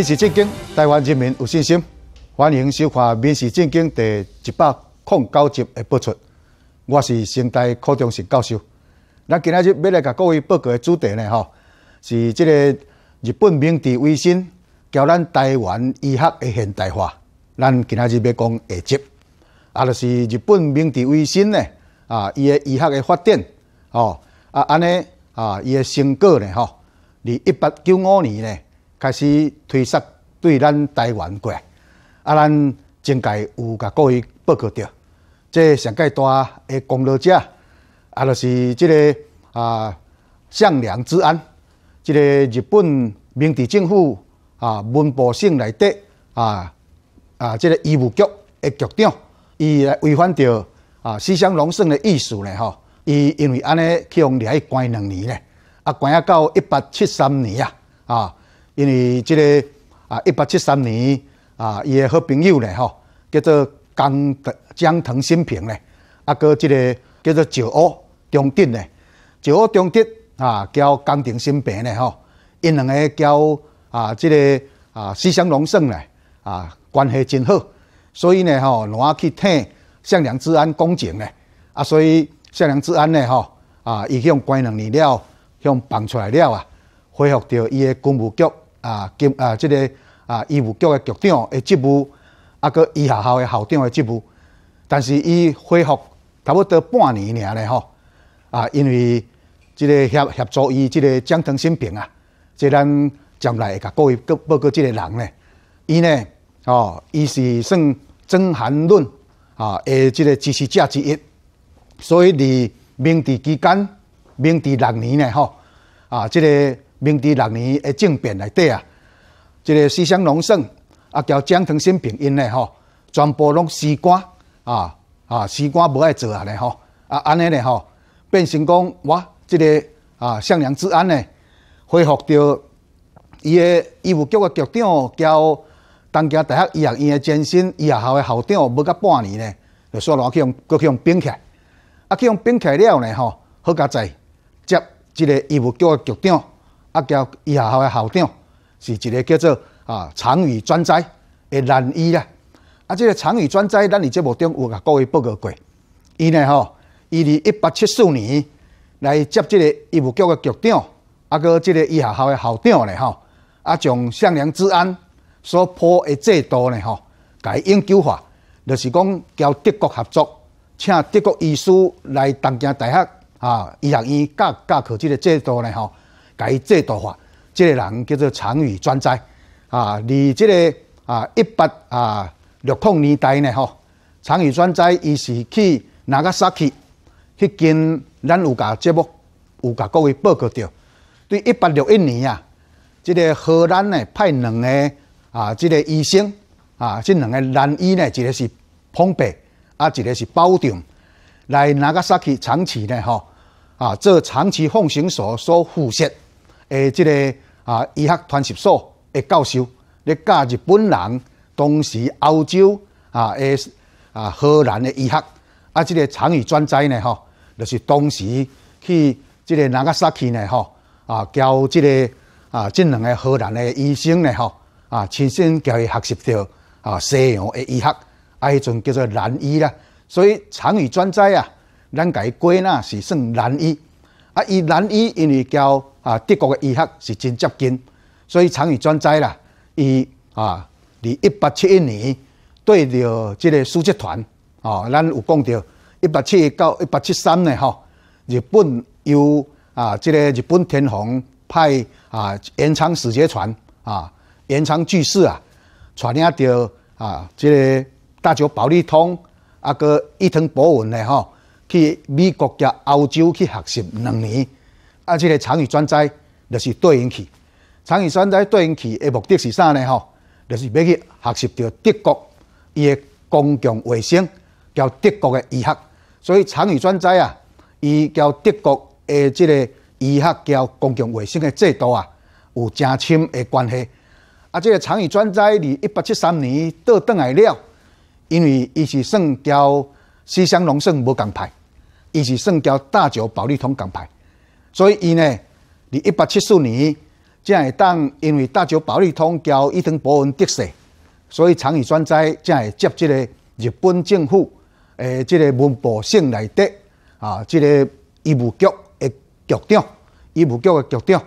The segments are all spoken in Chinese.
民事正经，台湾人民有信心。欢迎收看《民事正经》第一百零九集的播出。我是生态科中心教授。那今仔日要来甲各位报告的主题呢？吼，是即个日本明治维新，交咱台湾医学的现代化。咱今仔日要讲下集，啊，就是日本明治维新呢，啊，伊的医学的发展，吼，啊，安尼，啊，伊的成果呢？吼，伫一八九五年呢？开始推杀对咱台湾过来，啊，咱前界有甲各位报告着，即上界大诶功劳者，啊，就是即个啊，向良之安，即个日本明治政府啊文部省内底啊啊，即个医务局诶局长，伊来违反着啊思想隆盛的意思咧吼，伊因为安尼去用去关两年咧，啊，关啊到一八七三年啊啊。因为这个啊，一八七三年啊，伊个好朋友咧吼，叫做江江腾新平咧，啊，个这个叫做石屋中定咧，石屋中定啊，交江藤新平咧吼，因两个交啊，这个啊，西乡隆盛咧啊，关系真好，所以呢，吼，两去替向良之安恭请咧，啊，所以向良之安咧吼，啊，伊用关两年了，向放出来了啊，恢复到伊个军务局。啊，兼啊，即个啊，医务局嘅局长嘅职务，啊，佮医学校嘅校长嘅职务，但是伊恢复差不多半年尔咧吼，啊，因为即个协协助伊，即个江腾新平啊，即咱将来会甲各位各报告即个人咧，伊呢，哦，伊是算《曾涵论》啊，诶，即个支持者之一，所以伫明治期间，明治六年咧吼，啊，即个。明治六年的政变里底啊，一个思乡隆盛啊，交江腾新平因呢吼，全部拢西官啊啊，西官无爱做啊咧吼啊，安尼咧吼，变成讲我这个啊，向良治安呢，恢复到伊个医务局个局长，交东京大学医学院个前身医学院个校长，无甲半年呢，就煞落去用去用兵起来，啊，去用兵起来了呢吼，好佳哉，接一个医务局个局长。啊，交医学院校长是一个叫做啊长宇专斋的男医啦。啊，这个长宇专斋，咱伫节目中有啊各位报告过。伊呢吼，伊伫一八七四年来接这个医务局的局长，啊，个这个医学院校长呢吼，啊，从向阳治安所破的制度呢吼，改研究法，就是讲交德国合作，请德国医师来东京大学啊医学院教教课，这个制度呢吼。改制度化，这个人叫做长宇专斋啊。而这个啊，一八啊，六康年代呢，吼，长宇专斋，伊是去哪个萨去？去跟咱有甲节目有甲各位报告着，对一八六一年啊，这个荷兰呢派两个啊，这个医生啊，这两个男医呢，一个是彭北，啊，一个是包定，来哪个萨去长崎呢？吼啊，做长崎奉行所所副使。诶，即个啊，医学传习所的教授咧教日本人，当时欧洲啊诶啊荷兰的医学啊，即个长宇专斋呢，吼，就是当时去即个哪个萨去呢，吼啊，交即个啊即两个荷兰的医生呢，吼啊，亲身交伊学习着啊西洋的医学啊，迄阵叫做南医啦，所以长宇专斋啊，咱家归纳是算南医啊，伊南医因为交。啊，德国嘅医学是真接近，所以参与专载啦。伊啊，二一八七一年对着即个苏浙团，哦，咱有讲到一八七一到一八七三呢吼。日本由啊，即个日本天皇派啊，延长使节团啊，延长居士啊，传领着啊，即个大久保利通啊，佮伊藤博文呢吼，去美国甲澳洲去学习两年。啊！即个参与专载就是对应去参与专载对应去的目的是啥呢？吼，就是要去学习着德国伊的公共卫生交德国的医学，所以参与专载啊，伊交德国的即个医学交公共卫生的制度啊，有诚深的关系。啊！即个参与专载伫一八七三年倒转来了，因为伊是算交西乡隆盛无共派，伊是算交大久保利通共派。所以，伊呢，伫一八七四年，正会当因为大久保利通交伊藤博文得势，所以长羽专哉正会接即个日本政府诶，即个文部省内底啊，即个医务局诶局长，医务局诶局长，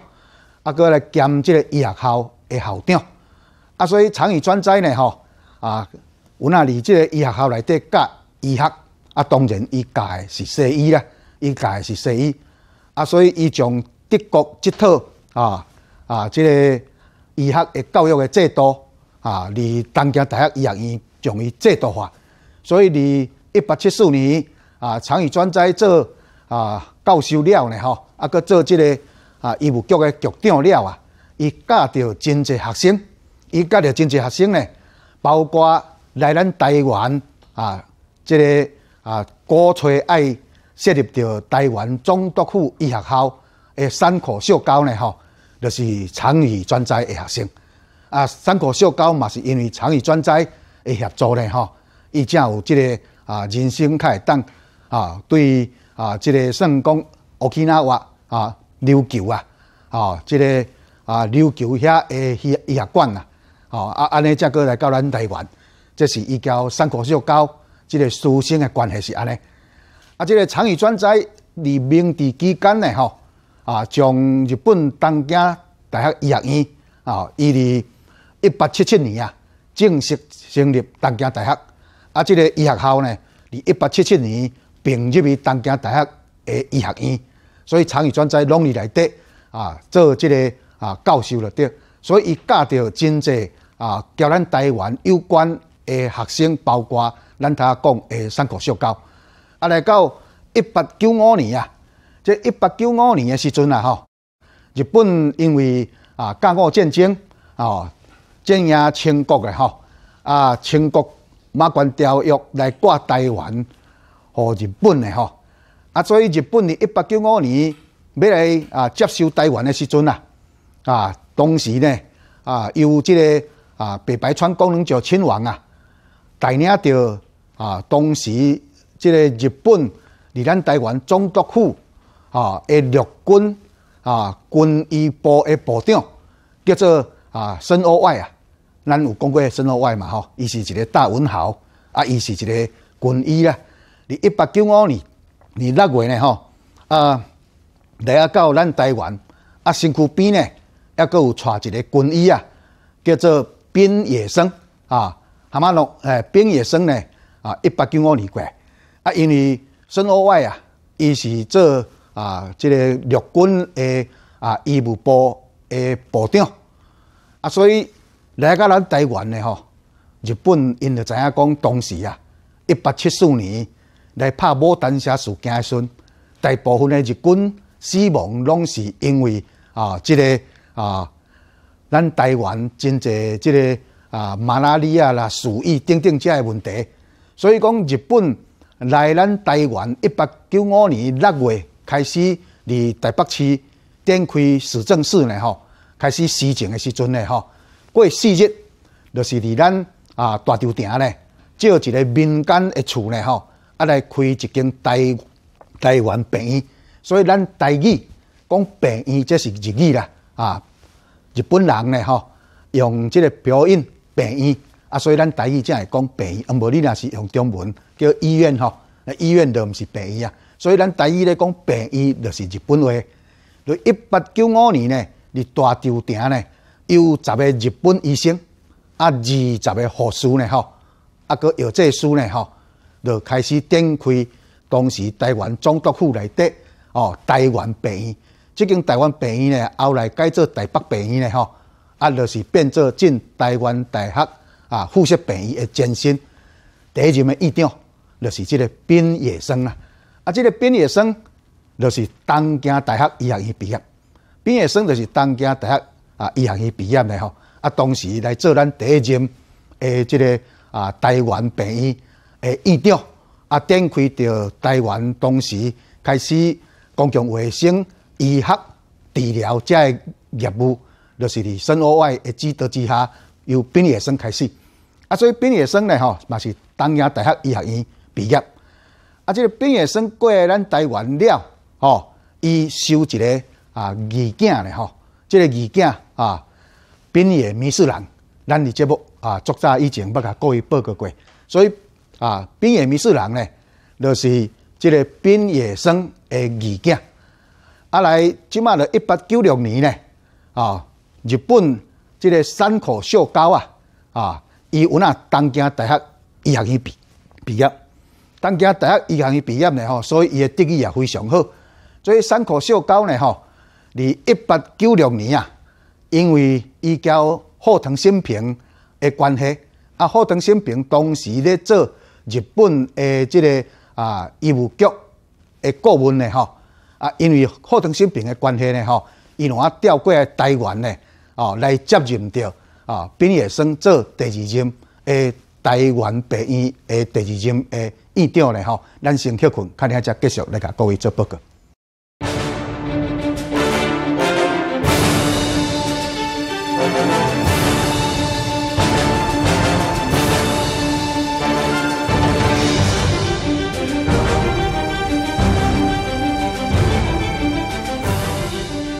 啊，搁来兼即个医学院诶校长，啊，所以长羽专哉呢吼，啊，有那伫即个医学院内底教医学，啊，当然伊教诶是西医啦，伊教诶是西医。啊，所以伊从德国这套啊啊，这个医学的教育的制度啊，离东京大学医学院将伊制度化。所以离一八七四年啊，长宇专在做啊教授了呢吼，啊，搁做这个啊医务局的局长了啊。伊教着真济学生，伊教着真济学生呢，包括来咱台湾啊，这个啊，鼓吹爱。设立到台湾中督府医学校的山口小高呢，吼，就是长语专才的学生。啊，山口小高嘛是因为长语专才的协助呢，吼，伊才有即个啊，人生开当啊，对啊，即个算讲奥克纳瓦啊，琉球啊，吼，即个啊，琉球遐的医医学馆啊，吼，啊，安尼才过来到咱台湾，这是伊交山口小高即个师生的关系是安尼。啊，这个长宇专宰离明治期间呢，吼啊，从日本东京大学医学院啊，伊哩一八七七年啊，正式成立东京大学。啊，这个医学院呢，离一八七七年并入去东京大学诶医学院，所以长宇专宰拢伊内底啊，做这个啊教授了得。所以伊教着真侪啊，交咱台湾有关诶学生，包括咱他讲诶三国小教。啊，来到一八九五年啊，即一八九五年的时阵啊，吼，日本因为啊甲午战争啊，镇压清国的吼，啊清国马关条约来挂台湾，和日本的吼，啊所以日本的一八九五年要来啊接收台湾的时阵啊，啊当时呢啊由即个啊北白川宫能久亲王啊带领着啊当时。即个日本伫咱台湾总督府啊，诶，陆军啊，军医部诶部长叫做啊，森鸥外啊，咱有讲过森鸥外嘛吼，伊是一个大文豪，啊，伊是一个军医啦。伫一八九五年，伫六月呢吼，啊，来啊到咱台湾啊，身躯边呢，还佫有带一个军医啊，叫做边野生啊，哈嘛咯，诶，边野生呢啊，一八九五年过。啊，因为孙罗外啊，伊是做啊，即个陆军诶啊，医务部诶部长啊，所以来到咱台湾的吼。日本因就知影讲，当时啊，一八七四年来拍牡丹社事件时，大部分诶日军死亡，拢是因为啊，即个啊，咱台湾真侪即个啊，马拉利亚啦、鼠疫等等遮个问题，所以讲日本。来咱台湾，一八九五年六月开始，伫台北市展开市政事呢吼，开始施政的时阵呢吼，过四日，就是伫咱啊大稻埕咧，造一个民间的厝呢吼，啊来开一间台台湾病院，所以咱台语讲病院，这是日语啦，啊，日本人呢吼，用这个表音病院。啊，所以咱台语才会讲病医，无你若是用中文叫医院吼，那医院就毋是病医啊。所以咱台语咧讲病医，就是日本话。在一八九五年呢，伫大稻埕呢，有十个日本医生，啊，二十个护士呢，吼，啊，个药剂师呢，吼，就开始展开当时台湾总督府内底哦，台湾病医。即间台湾病医呢，后来改做台北病医呢，吼，啊，就是变做进台湾大学。啊，呼吸病医的前身第一任的院长，就是这个边野生啊。啊，这个边野生，就是东京大学医学院毕业。边野生就是东京大学啊医学院毕业的吼。啊，当时来做咱第一任的这个啊，台湾病医的院长啊，展开着台湾当时开始公共卫生医学治疗这个业务，就是伫生活外的指导之下，由边野生开始。啊，所以毕业生呢，吼，嘛是东亚大学医学院毕业。啊，这个毕业生过来咱台湾了，吼，伊收一个啊义囝呢，吼，这个义囝啊，冰野米士郎，咱哩节目啊，作早以前捌甲各位报过过，所以啊，冰野米士郎呢，就是这个毕业生的义囝。啊，来即卖了一八九六年呢，啊，日本这个山口秀高啊，啊。伊有那东京大学医学院毕毕业，东京大学医学院毕业呢吼，所以伊的德语也非常好。所以山口秀高呢吼，伫一八九六年啊，因为伊交鹤藤新平的关系，啊鹤藤新平当时咧做日本的这个啊医务局的顾问呢吼，啊因为鹤藤新平的关系呢吼，伊拿调过来台湾呢，哦来接任着。啊，并也算做第二任诶台湾白衣诶第二任诶院长咧吼，咱先休困，后下再继续来甲各位做报告。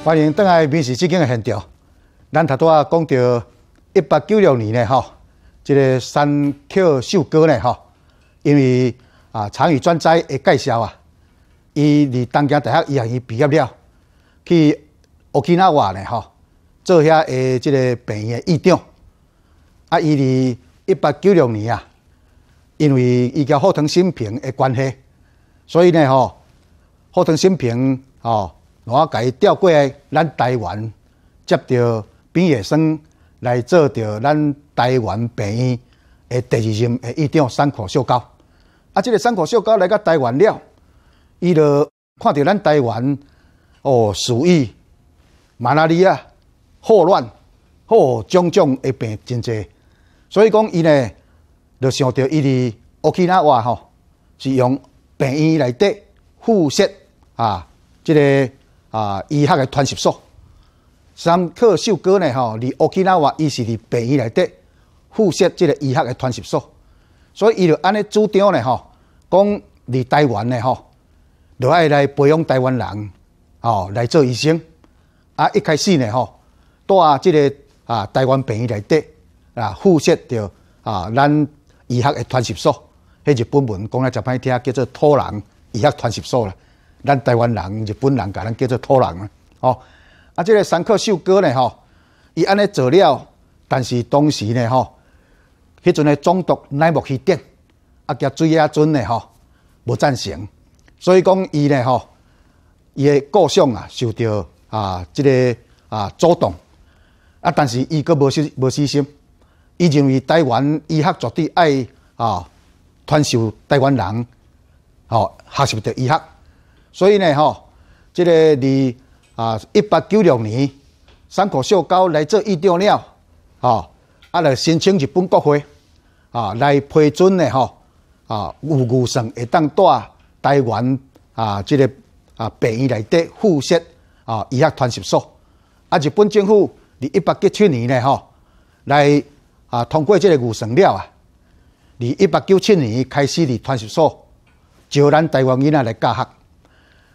欢迎邓来《民时之近的现场。咱头拄啊讲到。一八九六年呢，吼，这个山口秀哥呢，吼，因为啊参与转载的介绍啊，伊伫东京大学医学院毕业了，去奥克纳瓦呢，吼，做遐的这个病院的院长。啊，伊伫一八九六年啊，因为伊交福藤新平的关系，所以呢，吼，福藤新平吼，我伊调过来咱台湾，接到毕业生。来做到咱台湾病院的第二任、的一长三口小高。啊，这个三口小高来到台湾了，伊就看到咱台湾哦，鼠疫、马纳利啊、霍乱、哦，种种的病真多，所以讲伊呢，就想到伊的奥克兰话吼，是用病院来得辐射啊，这个啊医学的传习所。三克秀哥呢？吼，离屋企那瓦伊是离病院内底，附设这个医学的传习所，所以伊就安尼主张呢，吼，讲离台湾呢，吼，就爱来培养台湾人，吼，来做医生。啊，一开始呢，吼，带这个啊，台湾病院内底啊，附设着啊，咱医学的传习所，迄日本文讲来真歹听，叫做土人医学传习所啦。咱台湾人、日本人，甲咱叫做土人啊，吼。啊，这个三克秀哥呢，吼，伊安尼做了，但是当时呢，吼，迄阵的中毒耐木去点，啊，甲水亚尊呢，吼，无赞成，所以讲伊呢，吼，伊的个性啊，受到啊，这个啊阻挡，啊，但是伊阁无失无死心，伊认为台湾医学绝对爱啊传授台湾人，吼，学习着医学，所以呢，吼，这个你。啊！一八九六年，山口秀高来做医疗了，啊，啊来申请日本国会，啊来批准的吼，啊，五谷省会当带台湾啊，这个啊，病院内底附设啊，医学团习所，啊，日本政府二一八九七年呢，吼，来啊通过这个五省了啊，二一八九七年开始，伫团习所招咱台湾囡仔来教学，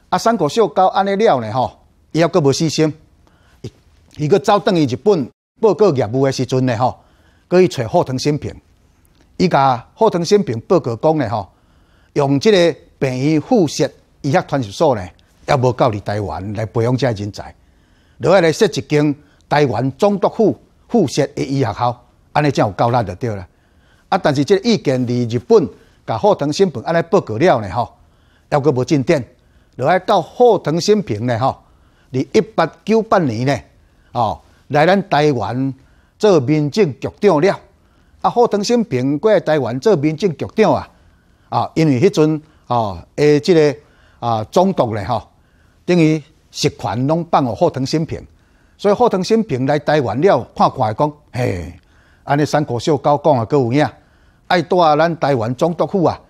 啊，山口秀高安尼了呢，吼。伊还阁无死心，伊伊阁走返去日本报告业务诶时阵呢吼，阁去找后藤新平，伊甲后藤新平报告讲呢吼，用即个病院附士医学传习所呢，要无教伫台湾来培养即人才，落来咧设一间台湾总督府护士医学校，安尼才有教力就对了。啊，但是即个意见伫日本甲后藤新平安尼报告了呢吼，还阁无进展，落来到后藤新平呢吼。伫一八九八年呢，哦，来咱台湾做民政局长了。啊，何腾新平过台湾做民政局长啊，啊，因为迄阵哦，诶，即个啊，中毒咧吼，等于实权拢放互何腾新平，所以何腾新平来台湾了，看看讲，嘿，安尼三国小搞讲啊，够有影，爱带咱台湾总督府啊，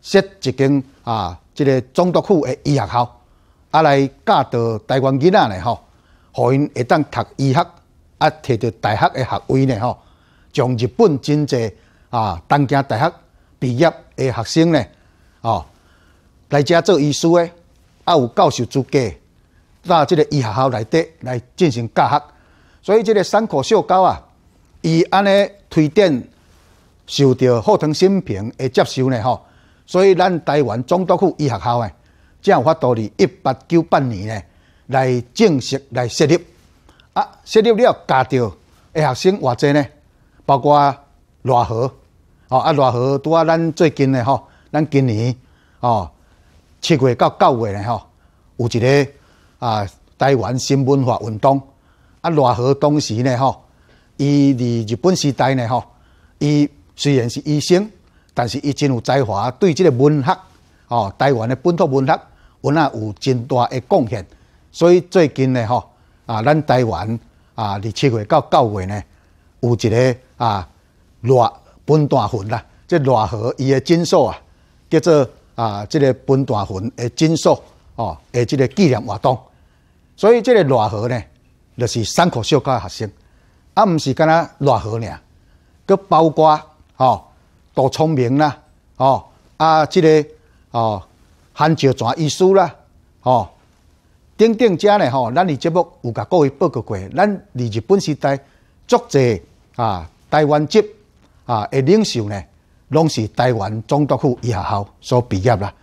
设一间啊，这个总督府诶医学院。啊，来教导台湾囡仔呢吼，互因会当读医学，啊，摕到大学诶学位呢吼，从日本真济啊东京大学毕业诶学生呢，哦，来遮做医师诶，啊有教授资格，到即个医学院内底来进行教学，所以即个三口小高啊，伊安尼推荐，受到后藤新平诶接受呢吼，所以咱台湾总督府医学院诶。才有法度伫一八九八年呢，来正式来设立。啊，设立了，加入诶学生偌者呢，包括罗河，哦啊罗河拄啊咱最近呢吼，咱今年哦七月到九月呢吼，有一个啊台湾新文化运动。啊罗河当时呢吼，伊伫日本时代呢吼，伊虽然是医生，但是伊真有才华，对即个文学哦台湾的本土文学。我那有真大的贡献，所以最近呢吼啊，咱台湾啊，二七月到九月呢，有一个啊，罗分段云啦，即罗河伊个尊数啊，叫做啊，即个分段云个尊数哦，诶，即个纪念活动，所以即个罗河呢，就是三口小高的学生，啊，唔是干那罗河尔，佮包括吼多聪明啦，吼啊，即个哦。汉朝泉医师啦，吼，顶顶只呢吼，咱哩节目有甲各位报告过，咱哩日本时代，作者啊，台湾籍啊，诶领袖呢，拢是台湾总督府医学院所毕业啦。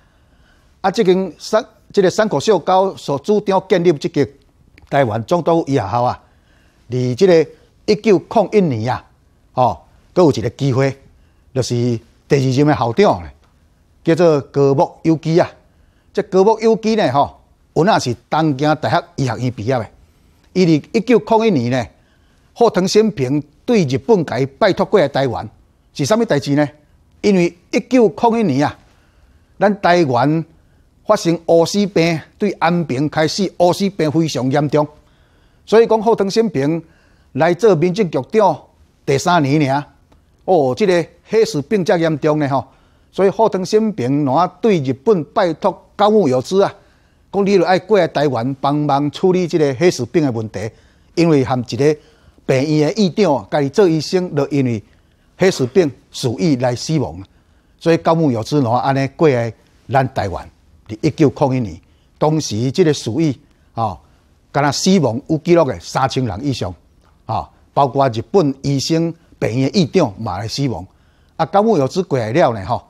啊，即个三，即个三口秀高所主张建立即个台湾总督府医学院啊，离即个一九零一年啊，吼，阁有一个机会，就是第二任的校长咧，叫做高木有基啊。这高木有基呢，吼，我也是东京大学医学院毕业的。伊伫一九九一年呢，霍藤新平对日本界拜托过台湾，是啥物代志呢？因为一九九一年啊，咱台湾发生乌斯病，对安平开始乌斯病非常严重，所以讲霍藤新平来做民政局长第三年尔。哦，这个黑死病遮严重呢，吼，所以霍藤新平那对日本拜托。高木有之啊，讲你著爱过来台湾帮忙处理这个黑死病的问题，因为含一个病院的院长，家己做医生，就因为黑死病鼠疫来死亡，所以高木有之攞安尼过来咱台湾。伫一九零一年，当时这个鼠疫啊，敢若死亡有记录的三千人以上啊，包括日本医生、病院院长来死亡。啊，高木有之过来了呢，哈，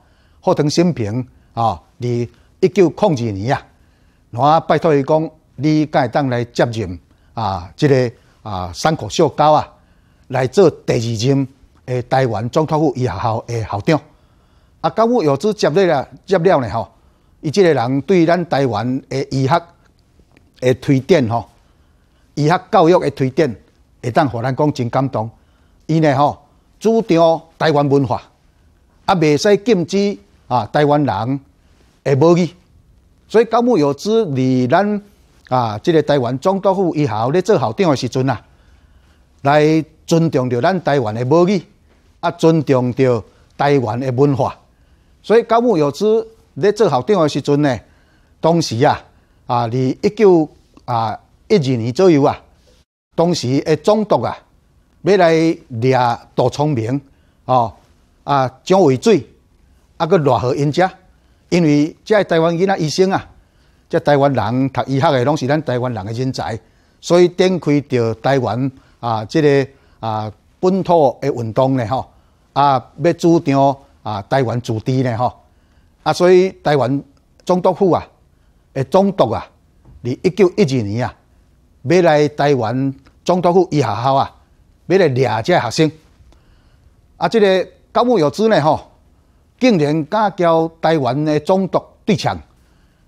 后藤新平啊，二一九控二年啊，我拜托伊讲，你该当来接任啊，一个啊三口小高啊，来做第二任诶台湾总统府医学诶校长。啊，教务有志接了，接了呢吼，伊这个人对咱台湾诶医学诶推展吼，医学教育诶推展，会当互咱讲真感动。伊呢吼，主张台湾文化，啊未使禁止啊台湾人。会无语，所以高木有之，离咱啊，这个台湾总督府以后咧做校长的时阵啊，来尊重着咱台湾的母语，啊，尊重着台湾的文化，所以高木有之咧做校长的时阵呢，当时啊，啊，离一九啊一二年左右啊，当时的总督啊，要来掠杜聪明，哦，啊，姜尾嘴，啊个偌合因家。因为即个台湾囡仔医生啊，即台湾人读医学的拢是咱台湾人的人才，所以展开着台湾啊，即个啊本土的运动的吼，啊要主张啊台湾主治的吼，啊所以台湾总督府啊，的总督啊，伫一九一二年啊，要来台湾总督府医学院啊，要来掠即个学生，啊即个教务有资呢，吼。竟然敢交台湾的总督对呛？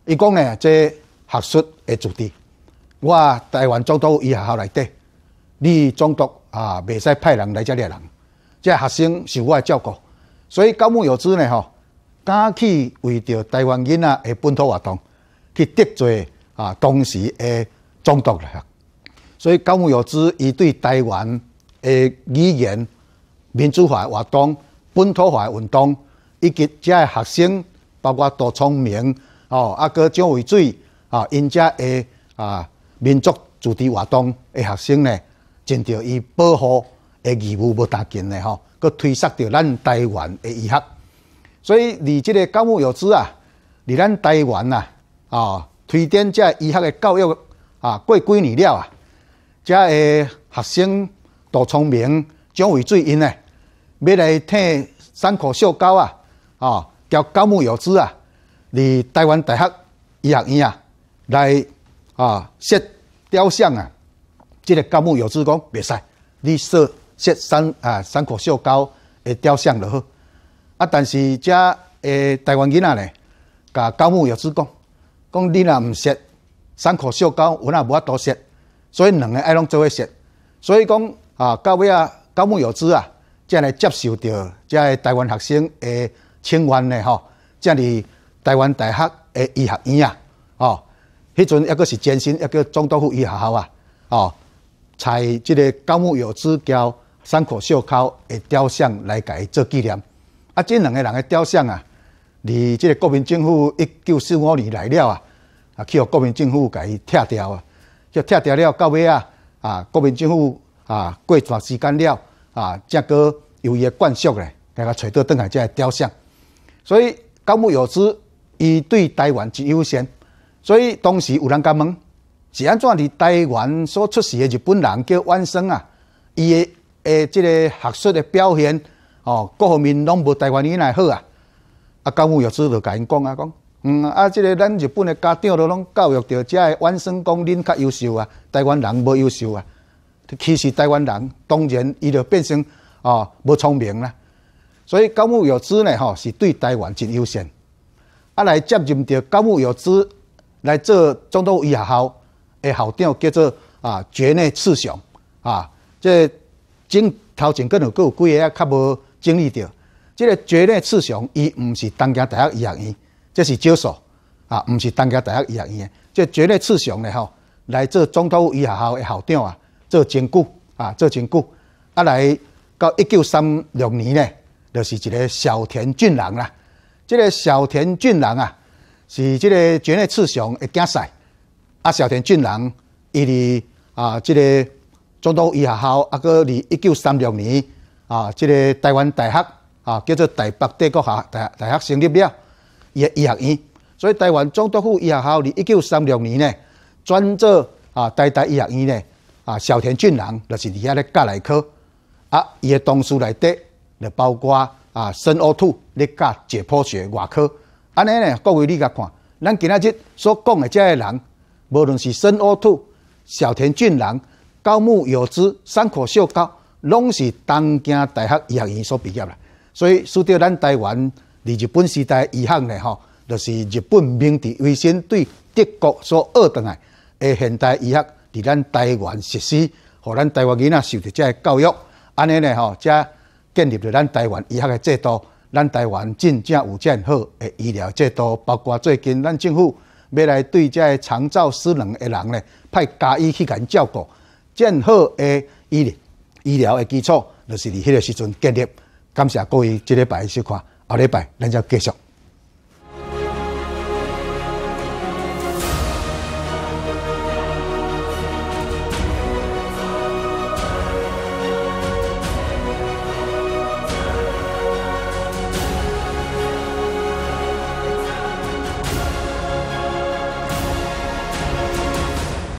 伊讲呢，这学术的主题，我台湾总督伊学校来得，你总督啊，袂使派人来遮列人。遮学生是我的照顾，所以高木有之呢吼，敢去为着台湾囡仔的本土活动去得罪啊，当时的总督了，所以高木有之，伊对台湾的语言民主化活动、本土化运动。积极只学生，包括多聪明哦，啊，个蒋伟水啊？因遮个啊，民族主题活动个学生呢，尽着伊保护个义务要大紧诶吼，佮推搡着咱台湾个医学。所以，离即个教务有资啊，离咱台湾啊、哦，推展遮医学个教育啊，过几年了啊，遮个学生多聪明，蒋伟水因呢？要来替山口小高啊！啊，交高木有之啊！离台湾大学医学院啊，来啊，设雕像啊。即个高木有之讲袂使，你设设三啊，三口秀高诶雕像就好。啊，但是遮诶台湾囡仔呢，甲高木有之讲，讲你若毋设三口秀高，我若无法度设，所以两个爱拢做伙设。所以讲啊，到尾啊，高木有之啊，才来接受着遮台湾学生诶。清源的吼，这里台湾大学诶医学院啊，哦，迄阵抑个是前身，抑叫中道府医学院啊，哦，采即个高木友之交山口秀口诶雕像来伊做纪念。啊，即两个人诶雕像啊，离即个国民政府一九四五年来了啊，啊，去互国民政府伊拆掉啊，叫拆掉了，到尾啊，啊，国民政府啊，过段时间了啊，才个由于惯俗嘞，个个找到倒来即个雕像。所以高木友枝伊对台湾是优先，所以当时有人甲问，是安怎伫台湾所出世诶日本人叫万生啊，伊嘅诶，即个学术诶表现，哦，各方面拢无台湾囡仔好啊。啊，高木友枝就甲因讲啊，讲，嗯，啊，即个咱日本诶家长都拢教育到，只系万生讲恁较优秀啊，台湾人无优秀啊。其实台湾人当然伊就变成哦无聪明啦。所以，高木有之呢，吼是对台湾真优先啊。来接任到高木有之来做中都医学校的校长，叫做啊，绝内次雄啊。即经头前可能有几个较无经历到。即个绝内次雄，伊毋是东京大学医学院，这是少数啊，毋是东京大学医学院的。即绝内次雄呢，吼来做中都医学校的校长啊，做前古啊，做前古啊，来到一九三六年呢。就是一个小田俊郎啦，这个小田俊郎啊，是这个绝类刺雄的竞赛。啊，小田俊郎伊哩啊，这个中都医学校啊，搁哩一九三六年啊，这个台湾大学啊，叫做台北帝国学大大学成立了伊的医学院。所以台湾都府医学校哩一九三六年呢，专做啊台大医学院呢，啊小田俊郎就是伫遐咧教内科，啊伊的同事来底就包括啊，深奥兔、你教解剖学外科，安尼呢？各位你甲看，咱今仔日所讲的这些人，无论是深奥兔、小田俊郎、高木友之、山口秀高，拢是东京大学医学院所毕业的。所以，输掉咱台湾离日本时代医学呢，吼，就是日本明治维新对德国所学回来，而现代医学在咱台湾实施，予咱台湾囡仔受着这些教育，安尼呢，吼，遮。建立着咱台湾医学的制度，咱台湾真正有建好的医疗制度，包括最近咱政府要来对遮个长照失能的人呢，派家医去甲人照顾，建好的医医疗的基础就是伫迄个时阵建立。感谢各位，即礼拜收看，下礼拜咱就继续。